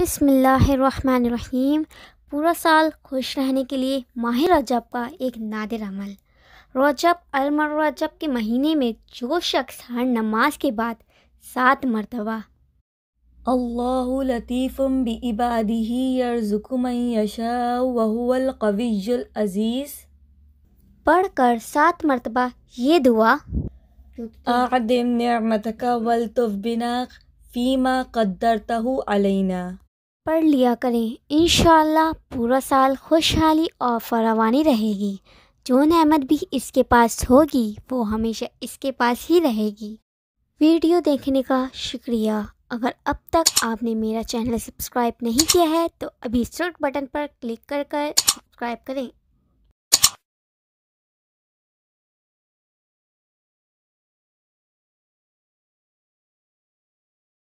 बसमीम पूरा साल खुश रहने के लिए माह रजब का एक नादिर अमल रजब अलमर रजब के महीने में जो शख्स हर नमाज के बाद सात मरतबा अल्लाह लतीफ़म बिबादी यरजुकमयशा वहुअल अज़ीज़ पढ़ कर सात मरतबा ये दुआ आदिम नमत का वलतुफ़ बिना फ़ीमा कद्दरतहु अलैना पढ़ लिया करें इन पूरा साल खुशहाली और फरावानी रहेगी जो नहमत भी इसके पास होगी वो हमेशा इसके पास ही रहेगी वीडियो देखने का शुक्रिया अगर अब तक आपने मेरा चैनल सब्सक्राइब नहीं किया है तो अभी इस बटन पर क्लिक कर कर सब्सक्राइब करें